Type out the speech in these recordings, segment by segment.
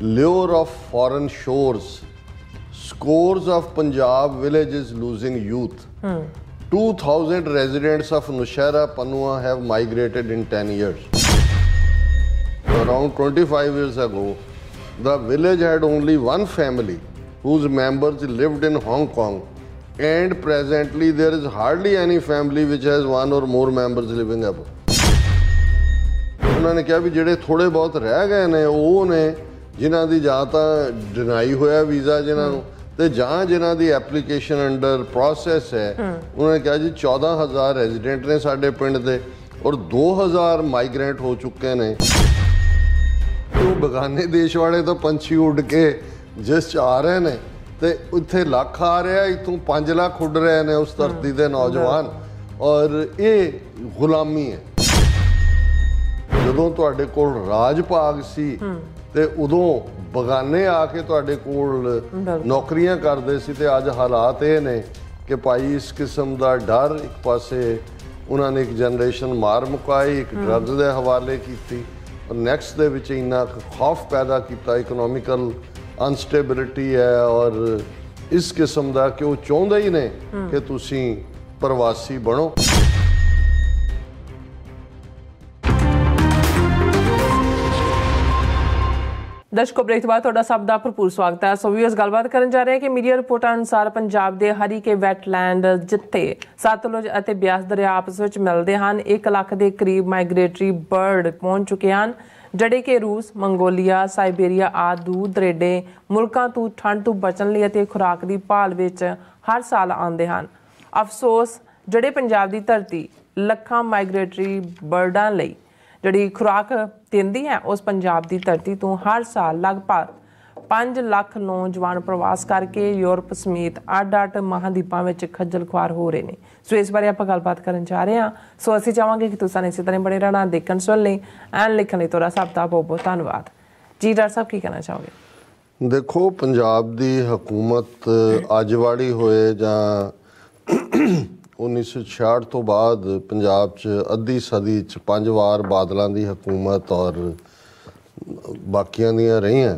Lure of foreign shores. Scores of Punjab villages losing youth. Hmm. 2000 residents of Nushara Panwa have migrated in 10 years. Around 25 years ago, the village had only one family whose members lived in Hong Kong. And presently, there is hardly any family which has one or more members living above. उन्होंने कहा भी जेडे थोड़े बहुत रह गए ने वो ने ਜਿਨ੍ਹਾਂ ਦੀ ਜਾਂ ਤਾਂ ਡਿਨਾਈ ਹੋਇਆ ਵੀਜ਼ਾ ਜਿਨ੍ਹਾਂ ਨੂੰ ਤੇ ਜਾਂ ਜਿਨ੍ਹਾਂ ਦੀ ਐਪਲੀਕੇਸ਼ਨ ਅੰਡਰ ਪ੍ਰੋਸੈਸ ਹੈ ਉਹਨਾਂ ਨੇ ਕਿਹਾ ਜੀ 14000 ਰੈਜ਼ੀਡੈਂਟ ਨੇ ਸਾਡੇ ਪਿੰਡ ਦੇ ਔਰ 2000 ਮਾਈਗ੍ਰੈਂਟ ਹੋ ਚੁੱਕੇ ਨੇ ਉਹ ਬਗਾਨੇ ਦੇਸ਼ ਵਾਲੇ ਤਾਂ ਪੰਛੀ ਉੱਡ ਕੇ ਚ ਆ ਰਹੇ ਨੇ ਤੇ ਉੱਥੇ ਲੱਖ ਆ ਰਿਹਾ ਇਥੋਂ 5 ਲੱਖ ਉੱਡ ਰਹੇ ਨੇ ਉਸ ਧਰਤੀ ਦੇ ਨੌਜਵਾਨ ਔਰ ਇਹ ਗੁਲਾਮੀ ਹੈ ਜਦੋਂ ਤੁਹਾਡੇ ਕੋਲ ਰਾਜ ਭਾਗ ਸੀ ਤੇ ਉਦੋਂ ਬਗਾਨੇ ਆ ਕੇ ਤੁਹਾਡੇ ਕੋਲ ਨੌਕਰੀਆਂ ਕਰਦੇ ਸੀ ਤੇ ਅੱਜ ਹਾਲਾਤ ਇਹ ਨੇ ਕਿ ਭਾਈ ਇਸ ਕਿਸਮ ਦਾ ਡਰ ਇੱਕ ਪਾਸੇ ਉਹਨਾਂ ਨੇ ਇੱਕ ਜਨਰੇਸ਼ਨ ਮਾਰ ਮੁਕਾਈ ਇੱਕ ਡਰਗ ਦੇ ਹਵਾਲੇ ਕੀਤੀ ਔਰ ਨੈਕਸਟ ਦੇ ਵਿੱਚ ਇੰਨਾ ਖੌਫ ਪੈਦਾ ਕੀਤਾ ਇਕਨੋਮਿਕਲ ਅਨਸਟੇਬਿਲਿਟੀ ਹੈ ਔਰ ਇਸ ਕਿਸਮ ਦਾ ਕਿ ਉਹ ਚਾਹੁੰਦੇ ਹੀ ਨੇ ਕਿ ਤੁਸੀਂ ਪ੍ਰਵਾਸੀ ਬਣੋ ਦਰਸ਼ਕੋ ਬ੍ਰੇਕ ਤੋਂ ਬਾਅਦ ਤੁਹਾਡਾ ਸਭ ਦਾ ਭਰਪੂਰ ਸਵਾਗਤ ਹੈ ਸੋ ਵੀਅਰਸ ਗੱਲਬਾਤ ਕਰਨ ਜਾ ਰਹੇ ਹਾਂ ਕਿ ਮੀਡੀਆ ਰਿਪੋਰਟਾਂ ਅਨੁਸਾਰ ਪੰਜਾਬ ਦੇ ਹਰੀ ਕੇ ਵੈਟਲੈਂਡ ਜਿੱਥੇ ਸਤਲੁਜ ਅਤੇ ਬਿਆਸ ਦਰਿਆ ਆਪਸ ਵਿੱਚ ਮਿਲਦੇ ਹਨ 1 ਲੱਖ ਦੇ ਕਰੀਬ ਮਾਈਗ੍ਰੇਟਰੀ ਬਰਡ ਪਹੁੰਚ ਚੁੱਕੇ ਹਨ ਜਿਹੜੇ ਕਿ ਰੂਸ, ਮੰਗੋਲੀਆ, ਸਾਈਬੇਰੀਆ ਆਦਿ ਦੂਰ ਦਰੇਡੇ ਮੁਲਕਾਂ ਤੋਂ ਠੰਡ ਤੋਂ ਬਚਣ ਲਈ ਅਤੇ ਖੁਰਾਕ ਦੀ ਭਾਲ ਵਿੱਚ ਹਰ ਸਾਲ ਆਉਂਦੇ ਹਨ ਅਫਸੋਸ ਜਿਹੜੇ ਪੰਜਾਬ ਦੀ ਧਰਤੀ ਲੱਖਾਂ ਮਾਈਗ੍ਰੇਟਰੀ ਬਰਡਾਂ ਲਈ ਜਿਹੜੀ ਖੁਰਾਕ ਦਿੰਦੀ ਹੈ ਉਸ ਪੰਜਾਬ ਦੀ ਧਰਤੀ ਤੋਂ ਹਰ ਸਾਲ ਲਗਭਗ 5 ਲੱਖ ਨੌਜਵਾਨ ਪ੍ਰਵਾਸ ਕਰਕੇ ਯੂਰਪ ਸਮੇਤ ਅੱਡ-ਅੱਡ ਮਹਾਦੀਪਾਂ ਵਿੱਚ ਖੱਜਲ ਖਵਾਰ ਹੋ ਰਹੇ ਨੇ ਸੋ ਇਸ ਬਾਰੇ ਆਪਾਂ ਗੱਲਬਾਤ ਕਰਨ ਜਾ ਰਹੇ ਹਾਂ ਸੋ ਅਸੀਂ ਚਾਹਾਂਗੇ ਕਿ ਤੁਸੀਂ ਇਸੇ ਤਰ੍ਹਾਂ ਬੜੇ ਰਹਿਣਾ ਦੇਖਣ ਸੁਣ ਲਈ ਐਨ ਲਿਖਣ ਲਈ ਤੁਹਾਡਾ ਸਭ ਦਾ ਬਹੁਤ ਬਹੁਤ ਧੰਨਵਾਦ ਜੀ ਡਾਕਟਰ ਸਾਹਿਬ ਕੀ ਕਹਿਣਾ ਚਾਹੋਗੇ ਦੇਖੋ ਪੰਜਾਬ ਦੀ ਹਕੂਮਤ ਅਜਵਾੜੀ ਹੋਏ ਜਾਂ 1966 ਤੋਂ ਬਾਅਦ ਪੰਜਾਬ 'ਚ ਅੱਧੀ ਸਦੀ 'ਚ ਪੰਜ ਵਾਰ ਬਾਦਲਾਂ ਦੀ ਹਕੂਮਤ ਔਰ ਬਾਕੀਆਂ ਦੀਆਂ ਰਹੀਆਂ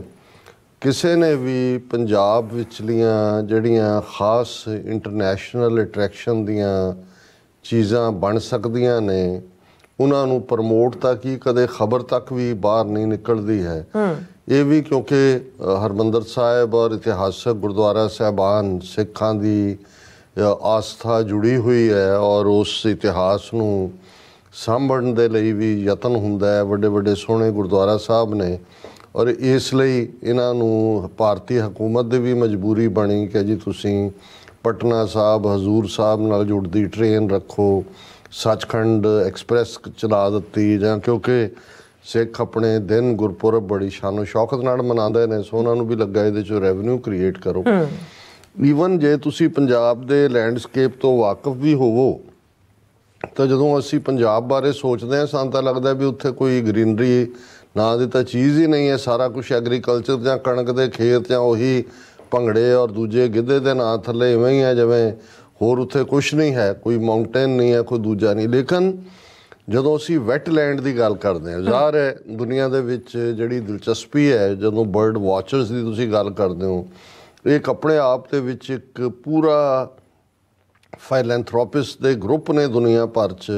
ਕਿਸੇ ਨੇ ਵੀ ਪੰਜਾਬ ਵਿਚਲੀਆਂ ਜਿਹੜੀਆਂ ਖਾਸ ਇੰਟਰਨੈਸ਼ਨਲ ਅਟਰੈਕਸ਼ਨ ਦੀਆਂ ਚੀਜ਼ਾਂ ਬਣ ਸਕਦੀਆਂ ਨੇ ਉਹਨਾਂ ਨੂੰ ਪ੍ਰਮੋਟ ਤਾਂ ਕੀ ਕਦੇ ਖਬਰ ਤੱਕ ਵੀ ਬਾਹਰ ਨਹੀਂ ਨਿਕਲਦੀ ਹੈ ਇਹ ਵੀ ਕਿਉਂਕਿ ਹਰਮੰਦਰ ਸਾਹਿਬ ਔਰ ਇਤਿਹਾਸਕ ਗੁਰਦੁਆਰਾ ਸਹਿਬਾਨ ਸਿੱਖਾਂ ਦੀ ਆਸਥਾ ਜੁੜੀ ਹੋਈ ਹੈ ਔਰ ਉਸ ਇਤਿਹਾਸ ਨੂੰ ਸਾਂਭਣ ਦੇ ਲਈ ਵੀ ਯਤਨ ਹੁੰਦਾ ਹੈ ਵੱਡੇ ਵੱਡੇ ਸੋਹਣੇ ਗੁਰਦੁਆਰਾ ਸਾਹਿਬ ਨੇ ਔਰ ਇਸ ਲਈ ਇਹਨਾਂ ਨੂੰ ਭਾਰਤੀ ਹਕੂਮਤ ਦੀ ਵੀ ਮਜਬੂਰੀ ਬਣੀ ਕਿ ਜੀ ਤੁਸੀਂ ਪਟਨਾ ਸਾਹਿਬ ਹਜ਼ੂਰ ਸਾਹਿਬ ਨਾਲ ਜੁੜਦੀ ਟ੍ਰੇਨ ਰੱਖੋ ਸੱਚਖੰਡ ਐਕਸਪ੍ਰੈਸ ਚਲਾ ਦਿੱਤੀ ਜਾਂ ਕਿਉਂਕਿ ਸਿੱਖ ਆਪਣੇ ਦਿਨ ਗੁਰਪੁਰਬ ਬੜੀ ਸ਼ਾਨੋ ਸ਼ੌਕਤ ਨਾਲ ਮਨਾਉਂਦੇ ਨੇ ਸੋ ਉਹਨਾਂ ਨੂੰ ਵੀ ਲੱਗਾ ਇਹਦੇ ਚੋਂ ਰੈਵਨਿਊ ਕ੍ਰੀਏਟ ਕਰੋ ਈਵਨ ਜੇ ਤੁਸੀਂ ਪੰਜਾਬ ਦੇ ਲੈਂਡਸਕੇਪ ਤੋਂ ਵਾਕਿਫ ਵੀ ਹੋਵੋ ਤਾਂ ਜਦੋਂ ਅਸੀਂ ਪੰਜਾਬ ਬਾਰੇ ਸੋਚਦੇ ਹਾਂ ਸਾਨੂੰ ਤਾਂ ਲੱਗਦਾ ਵੀ ਉੱਥੇ ਕੋਈ ਗ੍ਰੀਨਰੀ ਨਾ ਦੇ ਤਾਂ ਚੀਜ਼ ਹੀ ਨਹੀਂ ਹੈ ਸਾਰਾ ਕੁਝ ਐਗਰੀਕਲਚਰ ਜਾਂ ਕਣਕ ਦੇ ਖੇਤ ਜਾਂ ਉਹੀ ਭੰਗੜੇ ਔਰ ਦੂਜੇ ਗਿੱਧੇ ਦੇ ਨਾਂ ਥੱਲੇ ਇਵੇਂ ਹੀ ਹੈ ਜਿਵੇਂ ਹੋਰ ਉੱਥੇ ਕੁਝ ਨਹੀਂ ਹੈ ਕੋਈ ਮਾਊਂਟੇਨ ਨਹੀਂ ਹੈ ਕੋਈ ਦੂਜਾ ਨਹੀਂ ਲੇਕਿਨ ਜਦੋਂ ਅਸੀਂ ਵੈਟਲੈਂਡ ਦੀ ਗੱਲ ਕਰਦੇ ਹਾਂ ਜ਼ਾਹਰ ਹੈ ਦੁਨੀਆ ਦੇ ਵਿੱਚ ਜਿਹੜੀ ਦਿਲਚਸਪੀ ਹੈ ਜਦੋਂ ਬਰਡ ਵਾਚਰਸ ਦੀ ਤੁਸੀਂ ਗੱਲ ਕਰਦੇ ਹੋ ਇਹ ਕਪੜੇ ਆਪ ਦੇ ਵਿੱਚ ਇੱਕ ਪੂਰਾ ਫਾਈਲੈਂਥ੍ਰੋਪਿਸਟ ਦੇ ਗਰੁੱਪ ਨੇ ਦੁਨੀਆ ਭਰ 'ਚ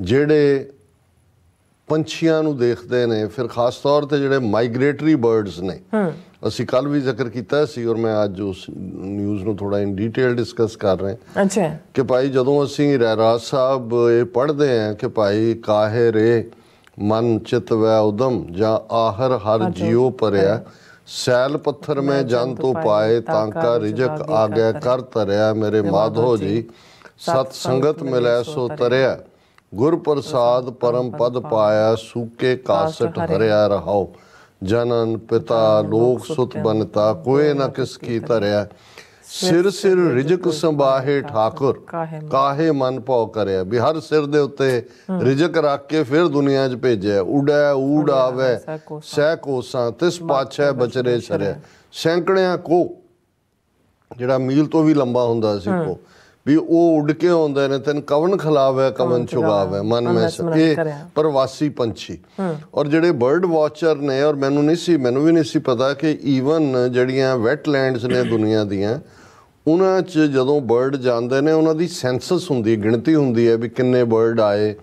ਜਿਹੜੇ ਪੰਛੀਆਂ ਨੂੰ ਦੇਖਦੇ ਨੇ ਫਿਰ ਖਾਸ ਤੌਰ ਤੇ ਜਿਹੜੇ ਮਾਈਗ੍ਰੇਟਰੀ ਬਰਡਸ ਨੇ ਅਸੀਂ ਕੱਲ ਵੀ ਜ਼ਿਕਰ ਕੀਤਾ ਸੀ ਔਰ ਮੈਂ ਅੱਜ ਉਸ ਨਿਊਜ਼ ਨੂੰ ਥੋੜਾ ਇਨ ਡੀਟੇਲ ਡਿਸਕਸ ਕਰ ਰਹੇ ਹਾਂ ਅੱਛਾ ਕਿ ਭਾਈ ਜਦੋਂ ਅਸੀਂ ਰਾਜ ਸਾਹਿਬ ਇਹ ਪੜ੍ਹਦੇ ਹਾਂ ਕਿ ਭਾਈ ਕਾਹੇ ਰੇ ਮਨ ਚਿਤ ਵੈ ਉਦਮ ਜਾਂ ਆਹਰ ਹਰ ਜੀਉ ਪਰਿਆ ਸੈਲ ਪੱਥਰ ਮੈਂ ਜਨ ਤੋਂ ਪਾਏ ਤਾਂ ਕਾ ਰਿਜਕ ਆ ਗਿਆ ਕਰ ਤਰਿਆ ਮੇਰੇ ਮਾਧੋ ਜੀ ਸਤ ਸੰਗਤ ਮਿਲੈ ਸੋ ਤਰਿਆ ਗੁਰ ਪ੍ਰਸਾਦ ਪਰਮ ਪਦ ਪਾਇਆ ਸੂਕੇ ਕਾਸਟ ਹਰਿਆ ਰਹਾਓ ਜਨਨ ਪਿਤਾ ਲੋਕ ਸੁਤ ਬਨਤਾ ਕੋਈ ਨਾ ਕਿਸ ਕੀ ਤਰਿਆ ਸਿਰ ਸਿਰ ਰਿਜਕ ਸੰਭਾਹੇ ਠਾਕੁਰ ਕਾਹੇ ਮਨ ਪਾਉ ਕਰਿਆ ਵੀ ਹਰ ਸਿਰ ਦੇ ਉੱਤੇ ਰਿਜਕ ਰੱਖ ਕੇ ਫਿਰ ਦੁਨੀਆ 'ਚ ਭੇਜਿਆ ਉਡੈ ਊੜ ਆਵੇ ਸਹਿ ਕੋਸਾਂ ਤਿਸ ਪਾਛੈ ਬਚਰੇ ਸਰੇ ਸੈਂਕੜਿਆਂ ਕੋ ਜਿਹੜਾ ਮੀਲ ਤੋਂ ਵੀ ਲੰਬਾ ਹੁੰਦਾ ਸੀ ਕੋ ਵੀ ਉਹ ਉੱਡ ਕੇ ਆਉਂਦੇ ਨੇ ਤੈਨ ਕਵਨ ਖਲਾਵੇ ਕਵਨ ਚੁਗਾਵੇ ਮਨ ਮੈਂ ਸਕੇ ਪ੍ਰਵਾਸੀ ਪੰਛੀ ਔਰ ਜਿਹੜੇ ਬਰਡ ਵਾਚਰ ਨੇ ਔਰ ਮੈਨੂੰ ਨਹੀਂ ਸੀ ਮੈਨੂੰ ਵੀ ਨਹੀਂ ਸੀ ਪਤਾ ਕਿ ਈਵਨ ਜਿਹੜੀਆਂ ਵੈਟਲੈਂਡਸ ਨੇ ਦੁਨੀਆ ਦੀਆਂ ਉਹਨਾਂ 'ਚ ਜਦੋਂ ਬਰਡ ਜਾਂਦੇ ਨੇ ਉਹਨਾਂ ਦੀ ਸੈਂਸਸ ਹੁੰਦੀ ਹੈ ਗਿਣਤੀ ਹੁੰਦੀ ਹੈ ਵੀ ਕਿੰਨੇ ਬਰਡ ਆਏ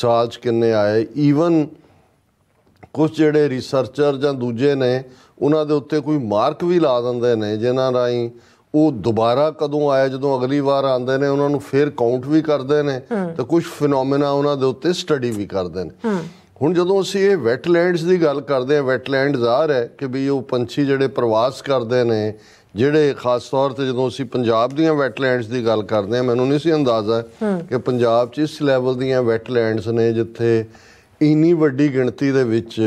ਸਾਲ 'ਚ ਕਿੰਨੇ ਆਏ ਈਵਨ ਕੁਝ ਜਿਹੜੇ ਰਿਸਰਚਰ ਜਾਂ ਦੂਜੇ ਨੇ ਉਹਨਾਂ ਦੇ ਉੱਤੇ ਕੋਈ ਮਾਰਕ ਵੀ ਲਾ ਦਿੰਦੇ ਨੇ ਜਿਨ੍ਹਾਂ ਰਾਈ ਉਹ ਦੁਬਾਰਾ ਕਦੋਂ ਆਇਆ ਜਦੋਂ ਅਗਲੀ ਵਾਰ ਆਉਂਦੇ ਨੇ ਉਹਨਾਂ ਨੂੰ ਫੇਰ ਕਾਊਂਟ ਵੀ ਕਰਦੇ ਨੇ ਤੇ ਕੁਝ ਫੀਨੋਮੀਨਾ ਉਹਨਾਂ ਦੇ ਉੱਤੇ ਸਟੱਡੀ ਵੀ ਕਰਦੇ ਨੇ ਹੁਣ ਜਦੋਂ ਅਸੀਂ ਇਹ ਵੈਟਲੈਂਡਸ ਦੀ ਗੱਲ ਕਰਦੇ ਆ ਵੈਟਲੈਂਡਸ ਜ਼ਾਹਰ ਹੈ ਕਿ ਵੀ ਉਹ ਪੰਛੀ ਜਿਹੜੇ ਪ੍ਰਵਾਸ ਕਰਦੇ ਨੇ ਜਿਹੜੇ ਖਾਸ ਤੌਰ ਤੇ ਜਦੋਂ ਅਸੀਂ ਪੰਜਾਬ ਦੀਆਂ ਵੈਟਲੈਂਡਸ ਦੀ ਗੱਲ ਕਰਦੇ ਹਾਂ ਮੈਨੂੰ ਨਹੀਂ ਸੀ ਅੰਦਾਜ਼ਾ ਕਿ ਪੰਜਾਬ 'ਚ ਇਸ ਲੈਵਲ ਦੀਆਂ ਵੈਟਲੈਂਡਸ ਨੇ ਜਿੱਥੇ ਇੰਨੀ ਵੱਡੀ ਗਿਣਤੀ ਦੇ ਵਿੱਚ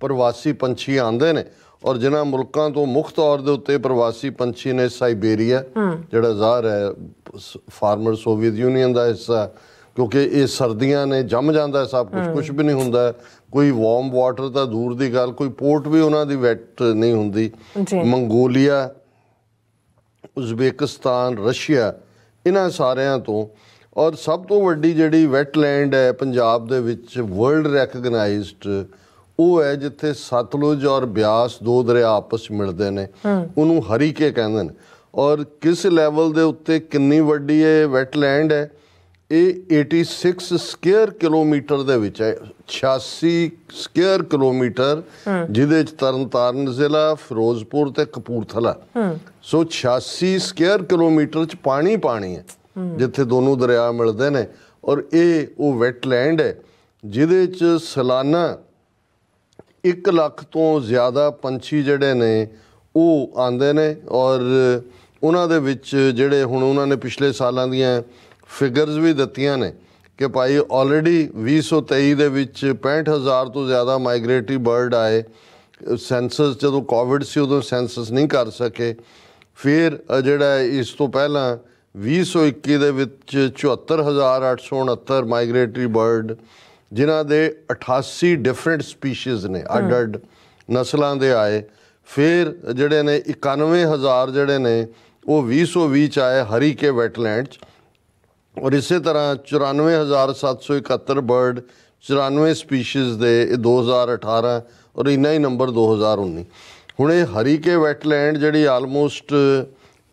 ਪ੍ਰਵਾਸੀ ਪੰਛੀ ਆਉਂਦੇ ਨੇ ਔਰ ਜਿਨ੍ਹਾਂ ਮੁਲਕਾਂ ਤੋਂ ਮੁੱਖ ਤੌਰ ਦੇ ਉੱਤੇ ਪ੍ਰਵਾਸੀ ਪੰਛੀ ਨੇ ਸਾਈਬੇਰੀਆ ਜਿਹੜਾ ਜ਼ਾਹਰ ਹੈ ਫਾਰਮਰ ਸੋਵੀਅਤ ਯੂਨੀਅਨ ਦਾ ਹਿੱਸਾ ਕਿਉਂਕਿ ਇਹ ਸਰਦੀਆਂ ਨੇ ਜੰਮ ਜਾਂਦਾ ਹੈ ਸਭ ਕੁਝ ਕੁਝ ਵੀ ਨਹੀਂ ਹੁੰਦਾ ਕੋਈ ਵਾਰਮ ਵਾਟਰ ਤਾਂ ਦੂਰ ਦੀ ਗੱਲ ਕੋਈ ਪੋਰਟ ਵੀ ਉਹਨਾਂ ਦੀ ਵੈਟ ਨਹੀਂ ਹੁੰਦੀ ਮੰਗੋਲੀਆ ਉਜ਼ਬੇਕਿਸਤਾਨ ਰਸ਼ੀਆ ਇਹਨਾਂ ਸਾਰਿਆਂ ਤੋਂ ਔਰ ਸਭ ਤੋਂ ਵੱਡੀ ਜਿਹੜੀ ਵੈਟਲੈਂਡ ਹੈ ਪੰਜਾਬ ਦੇ ਵਿੱਚ ਵਰਲਡ ਰੈਕਗਨਾਈਜ਼ਡ ਉਹ ਹੈ ਜਿੱਥੇ ਸਤਲੁਜ ਔਰ ਬਿਆਸ ਦੋ ਦਰਿਆ ਆਪਸ ਮਿਲਦੇ ਨੇ ਉਹਨੂੰ ਹਰੀਕੇ ਕਹਿੰਦੇ ਨੇ ਔਰ ਕਿਸ ਲੈਵਲ ਦੇ ਉੱਤੇ ਕਿੰਨੀ ਵੱਡੀ ਹੈ ਵੈਟਲੈਂਡ ਹੈ ਇਹ 86 ਸਕੁਅਰ ਕਿਲੋਮੀਟਰ ਦੇ ਵਿੱਚ ਹੈ 86 ਸਕੁਅਰ ਕਿਲੋਮੀਟਰ ਜਿਹਦੇ ਵਿੱਚ ਤਰਨਤਾਰਨ ਜ਼ਿਲ੍ਹਾ ਫਿਰੋਜ਼ਪੁਰ ਤੇ ਕਪੂਰਥਲਾ ਸੋ 86 ਸਕੁਅਰ ਕਿਲੋਮੀਟਰ ਚ ਪਾਣੀ ਪਾਣੀ ਹੈ ਜਿੱਥੇ ਦੋਨੋਂ ਦਰਿਆ ਮਿਲਦੇ ਨੇ ਔਰ ਇਹ ਉਹ ਵੈਟਲੈਂਡ ਹੈ ਜਿਹਦੇ ਚ ਸਾਲਾਨਾ 1 ਲੱਖ ਤੋਂ ਜ਼ਿਆਦਾ ਪੰਛੀ ਜਿਹੜੇ ਨੇ ਉਹ ਆਉਂਦੇ ਨੇ ਔਰ ਉਹਨਾਂ ਦੇ ਵਿੱਚ ਜਿਹੜੇ ਹੁਣ ਉਹਨਾਂ ਨੇ ਪਿਛਲੇ ਸਾਲਾਂ ਦੀਆਂ ਫਿਗਰਸ ਵੀ ਦਿੱਤੀਆਂ ਨੇ ਕਿ ਭਾਈ ਆਲਰੇਡੀ 2023 ਦੇ ਵਿੱਚ 65000 ਤੋਂ ਜ਼ਿਆਦਾ ਮਾਈਗ੍ਰੇਟਰੀ ਬਰਡ ਆਏ ਸੈਂਸਸ ਜਦੋਂ ਕੋਵਿਡ ਸੀ ਉਦੋਂ ਸੈਂਸਸ ਨਹੀਂ ਕਰ ਸਕੇ ਫਿਰ ਜਿਹੜਾ ਇਸ ਤੋਂ ਪਹਿਲਾਂ 2021 ਦੇ ਵਿੱਚ 74869 ਮਾਈਗ੍ਰੇਟਰੀ ਬਰਡ ਜਿਨ੍ਹਾਂ ਦੇ 88 ਡਿਫਰੈਂਟ ਸਪੀਸੀਜ਼ ਨੇ ਅਡਡ ਨਸਲਾਂ ਦੇ ਆਏ ਫਿਰ ਜਿਹੜੇ ਨੇ 91000 ਜਿਹੜੇ ਨੇ ਉਹ 2020 ਚ ਆਏ ਹਰੀਕੇ ਵੈਟਲੈਂਡਸ ਔਰ ਇਸੇ ਤਰ੍ਹਾਂ 94771 ਬਰਡ 94 ਸਪੀਸੀਜ਼ ਦੇ 2018 ਔਰ ਇਨਾ ਹੀ ਨੰਬਰ 2019 ਹੁਣ ਇਹ ਹਰੀਕੇ ਵੈਟਲੈਂਡ ਜਿਹੜੀ ਆਲਮੋਸਟ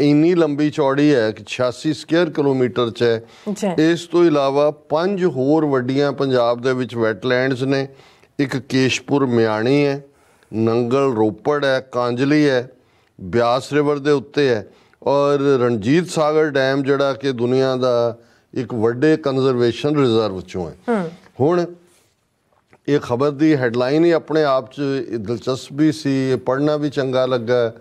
ਇੰਨੀ ਲੰਬੀ ਚੌੜੀ ਹੈ ਕਿ 86 ਸਕੁਅਰ ਕਿਲੋਮੀਟਰ ਚ ਹੈ ਇਸ ਤੋਂ ਇਲਾਵਾ ਪੰਜ ਹੋਰ ਵੱਡੀਆਂ ਪੰਜਾਬ ਦੇ ਵਿੱਚ ਵੈਟਲੈਂਡਸ ਨੇ ਇੱਕ ਕੇਸ਼ਪੁਰ ਮਿਆਣੀ ਹੈ ਨੰਗਲ ਰੋਪੜ ਹੈ ਕਾਂਜਲੀ ਹੈ ਬਿਆਸ ਰਿਵਰ ਦੇ ਉੱਤੇ ਹੈ ਔਰ ਰਣਜੀਤ ਸਾਗਰ ਡੈਮ ਜਿਹੜਾ ਕਿ ਦੁਨੀਆ ਦਾ ਇੱਕ ਵੱਡੇ ਕਨਜ਼ਰਵੇਸ਼ਨ ਰਿਜ਼ਰਵ ਚੋਂ ਹੈ ਹੁਣ ਇਹ ਖਬਰ ਦੀ ਹੈਡਲਾਈਨ ਹੀ ਆਪਣੇ ਆਪ 'ਚ ਦਿਲਚਸਪੀ ਸੀ ਇਹ ਪੜਨਾ ਵੀ ਚੰਗਾ ਲੱਗਾ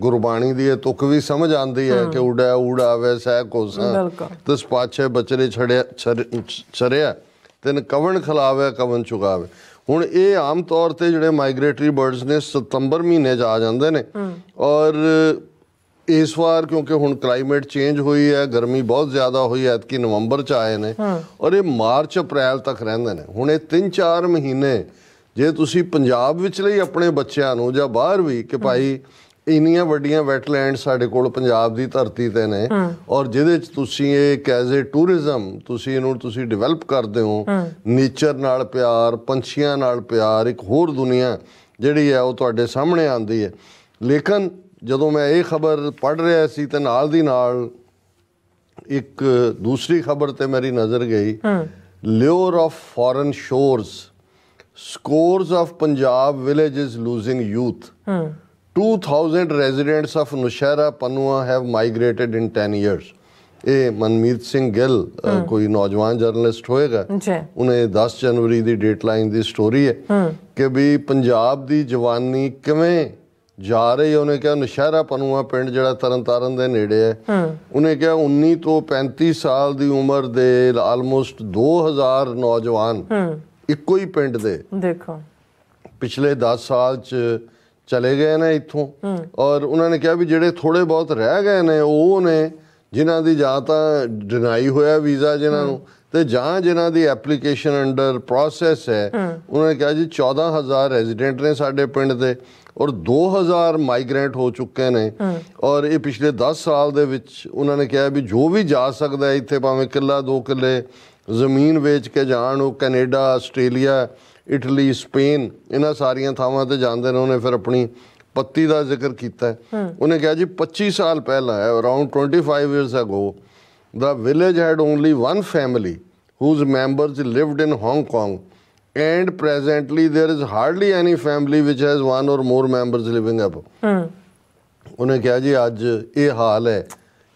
ਗੁਰਬਾਣੀ ਦੀ ਇਹ ਤੁਕ ਵੀ ਸਮਝ ਆਂਦੀ ਹੈ ਕਿ ਉੜਾ ਉੜਾ ਵੈਸਾ ਕੋਸਾ ਤਸ ਪਾਛੇ ਬਚਰੇ ਛੜਿਆ ਛਰਿਆ ਤਿੰਨ ਕਵਣ ਖਲਾਵੇ ਕਵਣ ਚੁਗਾਵੇ ਹੁਣ ਇਹ ਆਮ ਤੌਰ ਤੇ ਜਿਹੜੇ ਮਾਈਗ੍ਰੇਟਰੀ ਬਰਡਸ ਨੇ ਸਤੰਬਰ ਮਹੀਨੇ 'ਚ ਆ ਜਾਂਦੇ ਨੇ ਔਰ ਇਸ ਵਾਰ ਕਿਉਂਕਿ ਹੁਣ ਕਲਾਈਮੇਟ ਚੇਂਜ ਹੋਈ ਹੈ ਗਰਮੀ ਬਹੁਤ ਜ਼ਿਆਦਾ ਹੋਈ ਹੈ ਕਿ ਨਵੰਬਰ ਚ ਆਏ ਨੇ ਔਰ ਇਹ ਮਾਰਚ ਅਪ੍ਰੈਲ ਤੱਕ ਰਹਿੰਦੇ ਨੇ ਹੁਣ ਇਹ 3-4 ਮਹੀਨੇ ਜੇ ਤੁਸੀਂ ਪੰਜਾਬ ਵਿੱਚ ਲਈ ਆਪਣੇ ਬੱਚਿਆਂ ਨੂੰ ਜਾਂ ਬਾਹਰ ਵੀ ਕਿ ਭਾਈ ਇੰਨੀਆਂ ਵੱਡੀਆਂ ਵੈਟਲੈਂਡ ਸਾਡੇ ਕੋਲ ਪੰਜਾਬ ਦੀ ਧਰਤੀ ਤੇ ਨੇ ਔਰ ਜਿਹਦੇ ਚ ਤੁਸੀਂ ਇਹ ਕੈਜ਼ੇ ਟੂਰਿਜ਼ਮ ਤੁਸੀਂ ਇਹਨੂੰ ਤੁਸੀਂ ਡਿਵੈਲਪ ਕਰਦੇ ਹੋ ਨੇਚਰ ਨਾਲ ਪਿਆਰ ਪੰਛੀਆਂ ਨਾਲ ਪਿਆਰ ਇੱਕ ਹੋਰ ਦੁਨੀਆ ਜਿਹੜੀ ਹੈ ਉਹ ਤੁਹਾਡੇ ਸਾਹਮਣੇ ਆਂਦੀ ਹੈ ਲੇਕਿਨ ਜਦੋਂ ਮੈਂ ਇਹ ਖਬਰ ਪੜ ਰਿਹਾ ਸੀ ਤੇ ਨਾਲ ਦੀ ਨਾਲ ਇੱਕ ਦੂਸਰੀ ਖਬਰ ਤੇ ਮੇਰੀ ਨਜ਼ਰ ਗਈ lure of foreign shores scores of Punjab villages losing youth 2000 residents of Nushehra Pannuan have migrated in 10 years ਇਹ ਮਨਮੀਤ ਸਿੰਘ ਗਿੱਲ ਕੋਈ ਨੌਜਵਾਨ ਜਰਨਲਿਸਟ ਹੋਏਗਾ ਉਹਨੇ 10 ਜਨਵਰੀ ਦੀ ਡੇਟਲਾਈਨ ਦੀ ਸਟੋਰੀ ਹੈ ਕਿ ਵੀ ਪੰਜਾਬ ਦੀ ਜਵਾਨੀ ਕਿਵੇਂ ਜਾ ਰਹੇ ਉਹਨੇ ਕਿਹਾ ਨਸ਼ਹਿਰਾ ਪਨੂਆ ਪਿੰਡ ਜਿਹੜਾ ਤਰਨਤਾਰਨ ਦੇ ਨੇੜੇ ਹੈ ਉਹਨੇ ਕਿਹਾ 19 ਤੋਂ 35 ਸਾਲ ਦੀ ਉਮਰ ਦੇ ਆਲਮੋਸਟ 2000 ਨੌਜਵਾਨ ਇੱਕੋ ਹੀ ਪਿੰਡ ਦੇ ਦੇਖੋ ਪਿਛਲੇ 10 ਸਾਲ ਚ ਚਲੇ ਗਏ ਨੇ ਇੱਥੋਂ ਔਰ ਉਹਨਾਂ ਨੇ ਕਿਹਾ ਵੀ ਜਿਹੜੇ ਥੋੜੇ ਬਹੁਤ ਰਹਿ ਗਏ ਨੇ ਉਹ ਨੇ ਜਿਨ੍ਹਾਂ ਦੀ ਜਾਂ ਤਾਂ ਡਿਨਾਈ ਹੋਇਆ ਵੀਜ਼ਾ ਜਿਨ੍ਹਾਂ ਨੂੰ ਤੇ ਜਾਂ ਜਿਨ੍ਹਾਂ ਦੀ ਐਪਲੀਕੇਸ਼ਨ ਅੰਡਰ ਪ੍ਰੋਸੈਸ ਹੈ ਉਹਨਾਂ ਨੇ ਕਿਹਾ ਜੀ 14000 ਰੈਜ਼ੀਡੈਂਟ ਨੇ ਸਾਡੇ ਪਿੰਡ ਦੇ ਔਰ 2000 ਮਾਈਗ੍ਰੈਂਟ ਹੋ ਚੁੱਕੇ ਨੇ ਔਰ ਇਹ ਪਿਛਲੇ 10 ਸਾਲ ਦੇ ਵਿੱਚ ਉਹਨਾਂ ਨੇ ਕਿਹਾ ਵੀ ਜੋ ਵੀ ਜਾ ਸਕਦਾ ਇੱਥੇ ਭਾਵੇਂ ਕਿੱਲਾ ਦੋ ਕਿੱਲੇ ਜ਼ਮੀਨ ਵੇਚ ਕੇ ਜਾਣ ਉਹ ਕੈਨੇਡਾ ਆਸਟ੍ਰੇਲੀਆ ਇਟਲੀ ਸਪੇਨ ਇਹਨਾਂ ਸਾਰੀਆਂ ਥਾਵਾਂ ਤੇ ਜਾਂਦੇ ਨੇ ਉਹਨੇ ਫਿਰ ਆਪਣੀ ਪੱਤੀ ਦਾ ਜ਼ਿਕਰ ਕੀਤਾ ਉਹਨੇ ਕਿਹਾ ਜੀ 25 ਸਾਲ ਪਹਿਲਾਂ around 25 years ago The village had only one family whose members lived in Hong Kong, and presently there is hardly any family which has one or more members living up. ਉਹਨੇ ਕਿਹਾ ਜੀ ਅੱਜ ਇਹ ਹਾਲ ਹੈ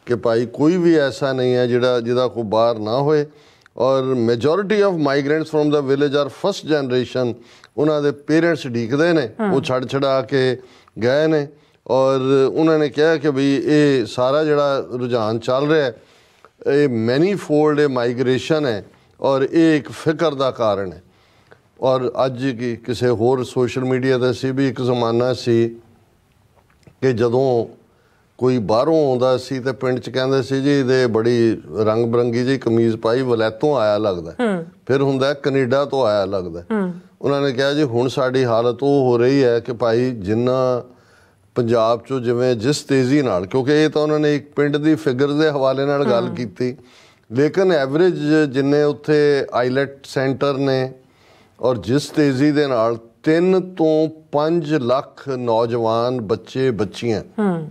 ਕਿ ਭਾਈ ਕੋਈ ਵੀ ਐਸਾ ਨਹੀਂ ਹੈ ਜਿਹੜਾ ਜਿਹਦਾ ਕੋ ਬਾਹਰ ਨਾ ਹੋਏ ਔਰ majority of migrants from the village are first generation ਉਹਨਾਂ ਦੇ ਪੇਰੈਂਟਸ ਢੀਕਦੇ ਨੇ ਉਹ ਛੜ ਛੜਾ ਕੇ ਗਏ ਨੇ ਔਰ ਉਹਨਾਂ ਨੇ ਕਿਹਾ ਕਿ ਭਈ ਇਹ ਸਾਰਾ ਜਿਹੜਾ ਰੁਝਾਨ ਚੱਲ ਰਿਹਾ ਹੈ ਇਹ ਮੈਨੀਫੋਲਡ ਮਾਈਗ੍ਰੇਸ਼ਨ ਹੈ ਔਰ ਇਹ ਇੱਕ ਫਿਕਰ ਦਾ ਕਾਰਨ ਹੈ ਔਰ ਅੱਜ ਕੀ ਕਿਸੇ ਹੋਰ ਸੋਸ਼ਲ ਮੀਡੀਆ ਦਾ ਸੀ ਵੀ ਇੱਕ ਜ਼ਮਾਨਾ ਸੀ ਕਿ ਜਦੋਂ ਕੋਈ ਬਾਹਰੋਂ ਆਉਂਦਾ ਸੀ ਤੇ ਪਿੰਡ 'ਚ ਕਹਿੰਦੇ ਸੀ ਜੀ ਇਹਦੇ ਬੜੀ ਰੰਗ ਬਰੰਗੀ ਜੀ ਕਮੀਜ਼ ਪਾਈ ਵਲੈਤੋਂ ਆਇਆ ਲੱਗਦਾ ਫਿਰ ਹੁੰਦਾ ਕੈਨੇਡਾ ਤੋਂ ਆਇਆ ਲੱਗਦਾ ਉਹਨਾਂ ਨੇ ਕਿਹਾ ਜੀ ਹੁਣ ਸਾਡੀ ਹਾਲਤ ਉਹ ਹੋ ਰਹੀ ਹੈ ਕਿ ਭਾਈ ਜਿੰਨਾ ਪੰਜਾਬ 'ਚੋਂ ਜਿਵੇਂ ਜਿਸ ਤੇਜ਼ੀ ਨਾਲ ਕਿਉਂਕਿ ਇਹ ਤਾਂ ਉਹਨਾਂ ਨੇ ਇੱਕ ਪਿੰਡ ਦੀ ਫਿਗਰ ਦੇ ਹਵਾਲੇ ਨਾਲ ਗੱਲ ਕੀਤੀ ਲੇਕਿਨ ਐਵਰੇਜ ਜਿੰਨੇ ਉੱਥੇ ਆਈਲੈਟ ਸੈਂਟਰ ਨੇ ਔਰ ਜਿਸ ਤੇਜ਼ੀ ਦੇ ਨਾਲ 3 ਤੋਂ 5 ਲੱਖ ਨੌਜਵਾਨ ਬੱਚੇ ਬੱਚੀਆਂ ਹਮ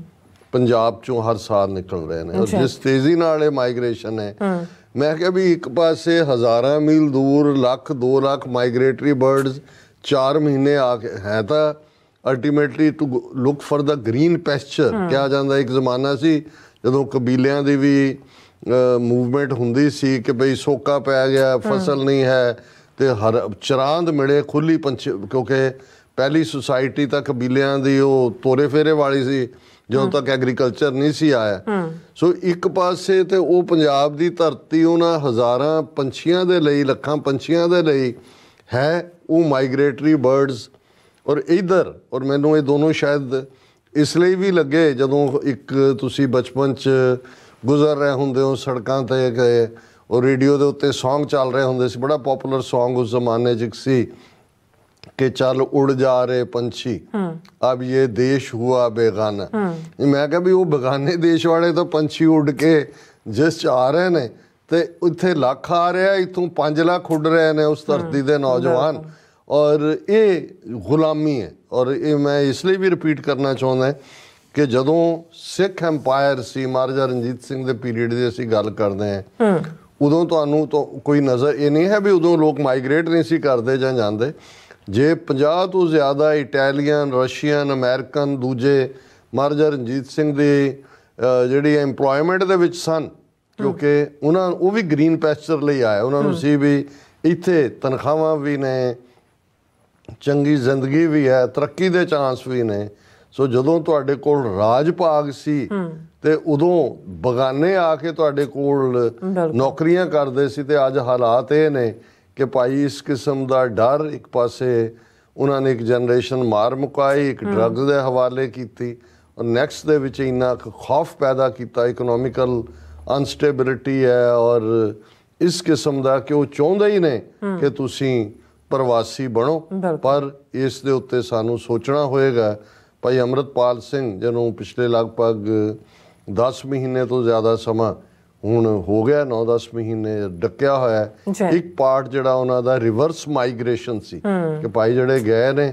ਪੰਜਾਬ ਚੋਂ ਹਰ ਸਾਲ ਨਿਕਲ ਰਹੇ ਨੇ ਔਰ ਜਿਸ ਤੇਜ਼ੀ ਨਾਲ ਇਹ ਮਾਈਗ੍ਰੇਸ਼ਨ ਹੈ ਮੈਂ ਕਿਹਾ ਵੀ ਇੱਕ ਪਾਸੇ ਹਜ਼ਾਰਾਂ ਮੀਲ ਦੂਰ ਲੱਖ 2 ਲੱਖ ਮਾਈਗ੍ਰੇਟਰੀ ਬਰਡਸ 4 ਮਹੀਨੇ ਆ ਕੇ ਹੈ ਤਾਂ ultimately to look for the green pasture ਕਿਹਾ ਜਾਂਦਾ ਇੱਕ ਜ਼ਮਾਨਾ ਸੀ ਜਦੋਂ ਕਬੀਲਿਆਂ ਦੀ ਵੀ ਮੂਵਮੈਂਟ ਹੁੰਦੀ ਸੀ ਕਿ ਭਈ ਸੋਕਾ ਪੈ ਗਿਆ ਫਸਲ ਨਹੀਂ ਹੈ ਤੇ ਹਰ ਚਰਾਂਦ ਮਿਲੇ ਖੁੱਲੀ ਕਿਉਂਕਿ ਪਹਿਲੀ ਸੁਸਾਇਟੀ ਤਾਂ ਕਬੀਲਿਆਂ ਦੀ ਉਹ ਤੋਰੇ ਫੇਰੇ ਵਾਲੀ ਸੀ ਜਦੋਂ ਤੱਕ ਐਗਰੀਕਲਚਰ ਨਹੀਂ ਸੀ ਆਇਆ ਸੋ ਇੱਕ ਪਾਸੇ ਤੇ ਉਹ ਪੰਜਾਬ ਦੀ ਧਰਤੀ ਉਹਨਾਂ ਹਜ਼ਾਰਾਂ ਪੰਛੀਆਂ ਦੇ ਲਈ ਲੱਖਾਂ ਪੰਛੀਆਂ ਦੇ ਲਈ ਹੈ ਉਹ ਮਾਈਗ੍ਰੇਟਰੀ ਬਰਡਸ ਔਰ ਇਧਰ ਔਰ ਮੈਨੂੰ ਇਹ ਦੋਨੋਂ ਸ਼ਾਇਦ ਇਸ ਲਈ ਵੀ ਲੱਗੇ ਜਦੋਂ ਇੱਕ ਤੁਸੀਂ ਬਚਪਨ ਚ ਗੁਜ਼ਰ ਰਹੇ ਹੁੰਦੇ ਹੋ ਸੜਕਾਂ ਤੇ ਗਏ ਔਰ ਰੇਡੀਓ ਦੇ ਉੱਤੇ Song ਚੱਲ ਰਹੇ ਹੁੰਦੇ ਸੀ ਬੜਾ ਪਪੂਲਰ Song ਉਸ ਜ਼ਮਾਨੇ 'ਚ ਸੀ ਕਿ ਚੱਲ ਉੜ ਜਾ ਰਹੇ ਪੰਛੀ ਹਮ ਅਬ ਇਹ ਦੇਸ਼ ਹੁਆ ਬੇਗਾਨਾ ਮੈਂ ਕਿਹਾ ਵੀ ਉਹ ਬੇਗਾਨੇ ਦੇਸ਼ ਵਾਲੇ ਤਾਂ ਪੰਛੀ ਉੱਡ ਕੇ ਜਿਸ ਚ ਆ ਰਹੇ ਨੇ ਤੇ ਉੱਥੇ ਲੱਖ ਆ ਰਿਹਾ ਇਥੋਂ 5 ਲੱਖ ਉੱਡ ਰਹੇ ਨੇ ਉਸ ਧਰਤੀ ਦੇ ਨੌਜਵਾਨ ਔਰ ਇਹ ਗੁਲਾਮੀ ਹੈ ਔਰ ਇਹ ਮੈਂ ਇਸ ਲਈ ਵੀ ਰਿਪੀਟ ਕਰਨਾ ਚਾਹੁੰਦਾ ਕਿ ਜਦੋਂ ਸਿੱਖ ਐਮਪਾਇਰ ਸੀ ਮਹਾਰਾਜਾ ਰਣਜੀਤ ਸਿੰਘ ਦੇ ਪੀਰੀਅਡ ਦੀ ਅਸੀਂ ਗੱਲ ਕਰਦੇ ਹਾਂ ਉਦੋਂ ਤੁਹਾਨੂੰ ਤਾਂ ਕੋਈ ਨਜ਼ਰ ਇਹ ਨਹੀਂ ਹੈ ਵੀ ਉਦੋਂ ਲੋਕ ਮਾਈਗ੍ਰੇਟ ਨਹੀਂ ਸੀ ਕਰਦੇ ਜਾਂ ਜਾਂਦੇ ਜੇ 50 ਤੋਂ ਜ਼ਿਆਦਾ ਇਟਾਲੀਅਨ ਰਸ਼ੀਅਨ ਅਮਰੀਕਨ ਦੂਜੇ ਮਹਾਰਾਜਾ ਰਣਜੀਤ ਸਿੰਘ ਦੇ ਜਿਹੜੀ ਐਮਪਲੋਇਮੈਂਟ ਦੇ ਵਿੱਚ ਸਨ ਕਿਉਂਕਿ ਉਹਨਾਂ ਉਹ ਵੀ ਗ੍ਰੀਨ ਪੈਸਚਰ ਲਈ ਆਇਆ ਉਹਨਾਂ ਨੂੰ ਸੀ ਵੀ ਇੱਥੇ ਤਨਖਾਹਾਂ ਵੀ ਨੇ ਚੰਗੀ ਜ਼ਿੰਦਗੀ ਵੀ ਹੈ ਤਰੱਕੀ ਦੇ ਚਾਂਸ ਵੀ ਨੇ ਸੋ ਜਦੋਂ ਤੁਹਾਡੇ ਕੋਲ ਰਾਜ ਭਾਗ ਸੀ ਤੇ ਉਦੋਂ ਬਗਾਨੇ ਆ ਕੇ ਤੁਹਾਡੇ ਕੋਲ ਨੌਕਰੀਆਂ ਕਰਦੇ ਸੀ ਤੇ ਅੱਜ ਹਾਲਾਤ ਇਹ ਨੇ ਕਿ ਭਾਈ ਇਸ ਕਿਸਮ ਦਾ ਡਰ ਇੱਕ ਪਾਸੇ ਉਹਨਾਂ ਨੇ ਇੱਕ ਜਨਰੇਸ਼ਨ ਮਾਰ ਮੁਕਾਈ ਇੱਕ ਡਰੱਗਸ ਦੇ ਹਵਾਲੇ ਕੀਤੀ ਔਰ ਨੈਕਸਟ ਦੇ ਵਿੱਚ ਇਨਾ ਖੌਫ ਪੈਦਾ ਕੀਤਾ ਇਕਨੋਮਿਕਲ ਅਨਸਟੇਬਿਲਿਟੀ ਹੈ ਔਰ ਇਸ ਕਿਸਮ ਦਾ ਕਿ ਉਹ ਚਾਹੁੰਦੇ ਹੀ ਨੇ ਕਿ ਤੁਸੀਂ ਪ੍ਰਵਾਸੀ ਬਣੋ ਪਰ ਇਸ ਦੇ ਉੱਤੇ ਸਾਨੂੰ ਸੋਚਣਾ ਹੋਏਗਾ ਭਾਈ ਅਮਰਤਪਾਲ ਸਿੰਘ ਜਿਹਨੂੰ ਪਿਛਲੇ ਲਗਭਗ 10 ਮਹੀਨੇ ਤੋਂ ਜ਼ਿਆਦਾ ਸਮਾਂ ਹੁਣ ਹੋ ਗਿਆ 9-10 ਮਹੀਨੇ ਡੱਕਿਆ ਹੋਇਆ ਇੱਕ ਪਾਰਟ ਜਿਹੜਾ ਉਹਨਾਂ ਦਾ ਰਿਵਰਸ ਮਾਈਗ੍ਰੇਸ਼ਨ ਸੀ ਕਿ ਭਾਈ ਜਿਹੜੇ ਗਏ ਨੇ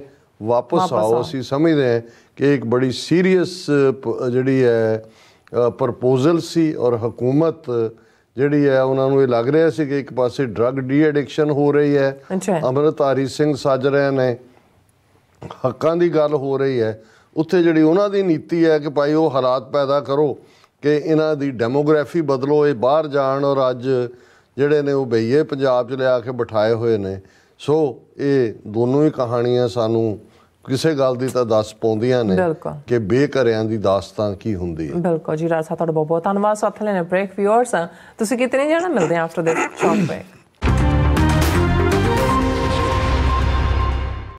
ਵਾਪਸ ਆਓ ਅਸੀਂ ਸਮਝਦੇ ਹਾਂ ਕਿ ਇੱਕ ਬੜੀ ਸੀਰੀਅਸ ਜਿਹੜੀ ਹੈ ਪ੍ਰਪੋਜ਼ਲ ਸੀ ਔਰ ਹਕੂਮਤ ਜਿਹੜੀ ਹੈ ਉਹਨਾਂ ਨੂੰ ਇਹ ਲੱਗ ਰਿਹਾ ਸੀ ਕਿ ਇੱਕ ਪਾਸੇ ਡਰੱਗ ਡੀ ਐਡਿਕਸ਼ਨ ਹੋ ਰਹੀ ਹੈ ਅਮਰਤਾਰੀ ਸਿੰਘ ਸੱਜ ਰਹੇ ਨੇ ਹੱਕਾਂ ਦੀ ਗੱਲ ਹੋ ਰਹੀ ਹੈ ਉੱਥੇ ਜਿਹੜੀ ਉਹਨਾਂ ਦੀ ਨੀਤੀ ਹੈ ਕਿ ਭਾਈ ਉਹ ਹਾਲਾਤ ਪੈਦਾ ਕਰੋ ਕਿ ਇਹਨਾਂ ਦੀ ਡੈਮੋਗ੍ਰਾਫੀ ਬਦਲੋ ਇਹ ਬਾਹਰ ਜਾਣ ਔਰ ਅੱਜ ਜਿਹੜੇ ਨੇ ਉਹ ਬਈਏ ਪੰਜਾਬ 'ਚ ਲਿਆ ਕੇ ਬਿਠਾਏ ਹੋਏ ਨੇ ਸੋ ਇਹ ਦੋਨੋਂ ਹੀ ਕਹਾਣੀਆਂ ਸਾਨੂੰ ਕਿਸੇ ਗੱਲ ਦੀ ਤਾਂ ਦੱਸ ਪਾਉਂਦੀਆਂ ਨੇ ਕਿ ਬੇਕਰਿਆਂ ਦੀ ਦਾਸਤਾਨ ਕੀ ਹੁੰਦੀ ਹੈ ਬਿਲਕੁਲ ਜੀ ਰਾਜਾ ਤੁਹਾਡਾ ਬਹੁਤ ਬਹੁਤ ਧੰਨਵਾਦ ਸਾਥ ਲੈਣੇ ਬ੍ਰੇਕ ਵੀਅਰਸ ਤੁਸੀਂ ਕਿਤੇ ਨਹੀਂ ਜਾਣਾ ਮਿਲਦੇ ਆਫਟਰ ਦਿਸ ਸ਼ਾਰਟ ਬ੍ਰੇਕ